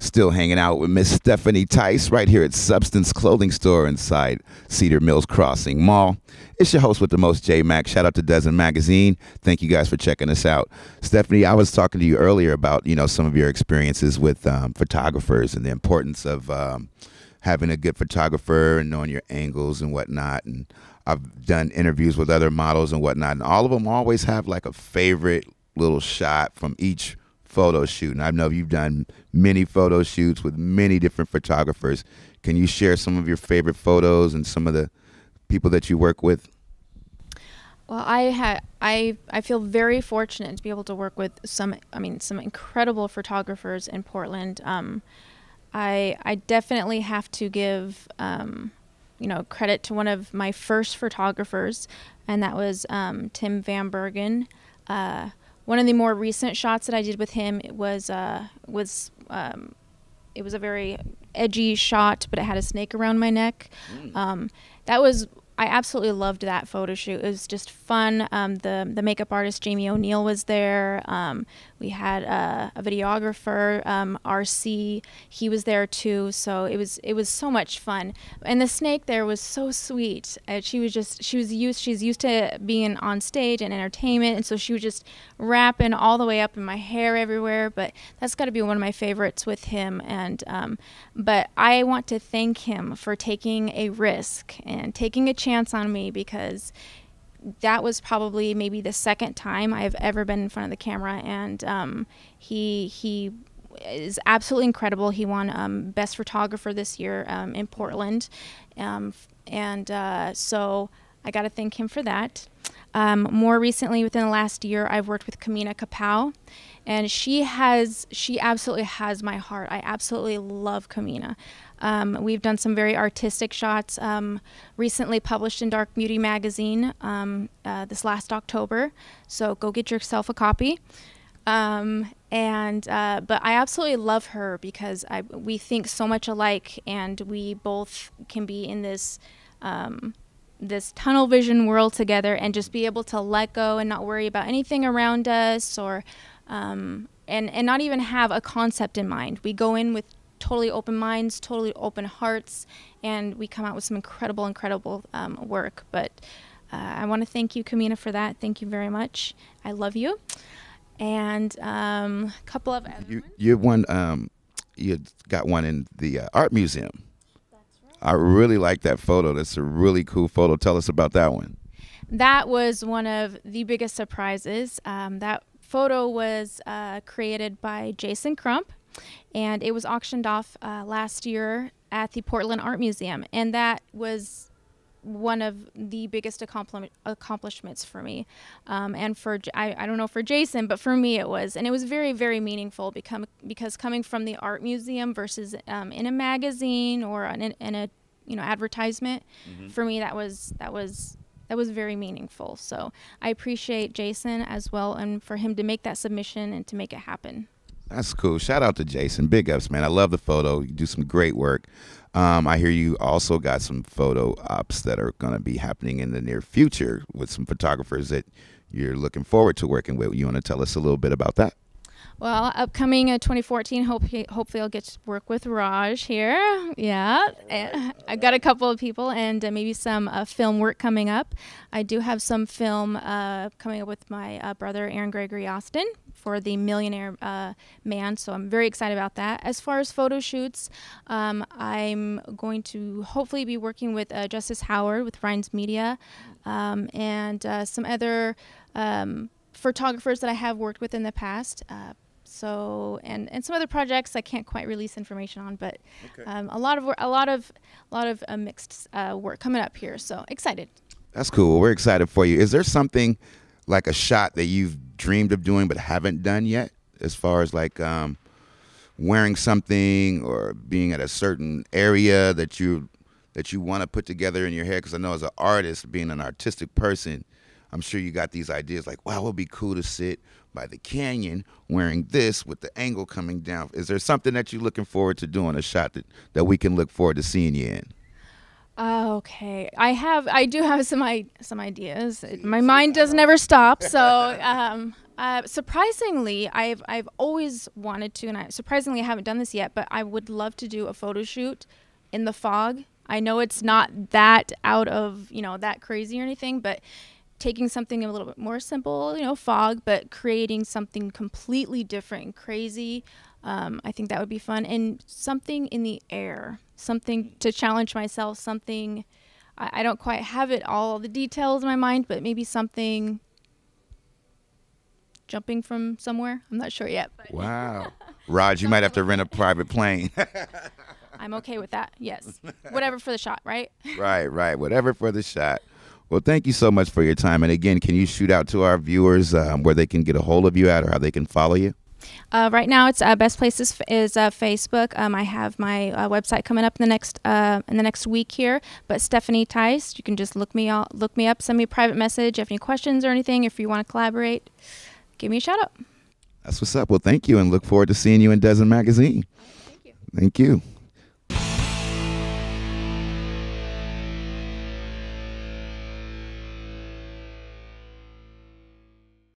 Still hanging out with Miss Stephanie Tice right here at Substance Clothing Store inside Cedar Mills Crossing Mall. It's your host with the most, J Mac. Shout out to Dozen Magazine. Thank you guys for checking us out. Stephanie, I was talking to you earlier about you know some of your experiences with um, photographers and the importance of um, having a good photographer and knowing your angles and whatnot. And I've done interviews with other models and whatnot, and all of them always have like a favorite little shot from each photo shoot. And I know you've done many photo shoots with many different photographers. Can you share some of your favorite photos and some of the people that you work with? Well, I had I I feel very fortunate to be able to work with some I mean some incredible photographers in Portland. Um, I I definitely have to give um, you know credit to one of my first photographers, and that was um, Tim Van Bergen. Uh, one of the more recent shots that I did with him was uh, was um, it was a very edgy shot, but it had a snake around my neck. Mm. Um, that was I absolutely loved that photo shoot. It was just fun. Um, the the makeup artist Jamie O'Neill was there. Um, we had a, a videographer, um, RC. He was there too, so it was it was so much fun. And the snake there was so sweet. Uh, she was just she was used she's used to being on stage and entertainment, and so she was just wrapping all the way up in my hair everywhere. But that's got to be one of my favorites with him. And um, but I want to thank him for taking a risk and taking a chance on me because that was probably maybe the second time I've ever been in front of the camera, and um, he he is absolutely incredible. He won um, best photographer this year um, in Portland, um, and uh, so I got to thank him for that. Um, more recently, within the last year, I've worked with Kamina Kapow and she has she absolutely has my heart. I absolutely love Kamina. Um, we've done some very artistic shots um, recently published in Dark Beauty magazine um, uh, this last October. So go get yourself a copy. Um, and uh, but I absolutely love her because I, we think so much alike, and we both can be in this um, this tunnel vision world together, and just be able to let go and not worry about anything around us or um, and and not even have a concept in mind. We go in with totally open minds, totally open hearts, and we come out with some incredible, incredible um, work. But uh, I want to thank you, Kamina, for that. Thank you very much. I love you. And um, a couple of you, ones. you won. Um, you got one in the uh, art museum. That's right. I really like that photo. That's a really cool photo. Tell us about that one. That was one of the biggest surprises. Um, that photo was uh, created by Jason Crump, and it was auctioned off uh, last year at the Portland Art Museum, and that was one of the biggest accompli- accomplishments for me um, and for I, I don't know for jason but for me it was and it was very very meaningful become, because coming from the art museum versus um, in a magazine or in, in a you know advertisement mm-hmm. for me that was that was that was very meaningful. So I appreciate Jason as well, and for him to make that submission and to make it happen. That's cool. Shout out to Jason. Big ups, man. I love the photo. You do some great work. Um, I hear you also got some photo ops that are going to be happening in the near future with some photographers that you're looking forward to working with. You want to tell us a little bit about that? Well, upcoming uh, 2014, hope he, hopefully I'll get to work with Raj here. Yeah, right. Eh, I've got a couple of people and uh, maybe some uh, film work coming up. I do have some film uh, coming up with my uh, brother Aaron Gregory Austin for the Millionaire uh, Man, so I'm very excited about that. As far as photo shoots, um, I'm going to hopefully be working with Justice Howard with Rhinds Media um, and some other. Um, photographers that I have worked with in the past. Uh, so and and some other projects I can't quite release information on, but okay. um, a lot of a lot of a lot of uh, mixed uh, work coming up here. So excited. That's cool. We're excited for you. Is there something like a shot that you've dreamed of doing but haven't done yet, as far as like um, wearing something or being at a certain area that you that you want to put together in your hair? Because I know as an artist, being an artistic person, I'm sure you got these ideas like, wow, it would be cool to sit by the canyon wearing this with the angle coming down. Is there something that you're looking forward to doing, a shot that, that we can look forward to seeing you in? okay, I have, I do have some, I, some ideas. My mind does never stop. So, um, uh, surprisingly, I've, I've always wanted to, and I, surprisingly, I haven't done this yet, but I would love to do a photo shoot in the fog I know it's not that out of, you know, that crazy or anything, but taking something a little bit more simple, you know, fog, but creating something completely different and crazy. Um, I think that would be fun. And something in the air, something to challenge myself, something I, I don't quite have it all the details in my mind, but maybe something jumping from somewhere. I'm not sure yet. Wow. Raj, you might have to rent a private plane. I'm okay with that. Yes. Whatever for the shot, right? right, right. Whatever for the shot. Well, thank you so much for your time. And again, can you shoot out to our viewers um, where they can get a hold of you at or how they can follow you? Uh, right now, it's uh, best places f- is uh, Facebook. Um, I have my uh, website coming up in the next uh, in the next week here. But Stephanie Tice, you can just look me all, look me up, send me a private message if you have any questions or anything. If you want to collaborate, give me a shout out. That's what's up. Well, thank you, and look forward to seeing you in Dozen Magazine. Thank you. Thank you.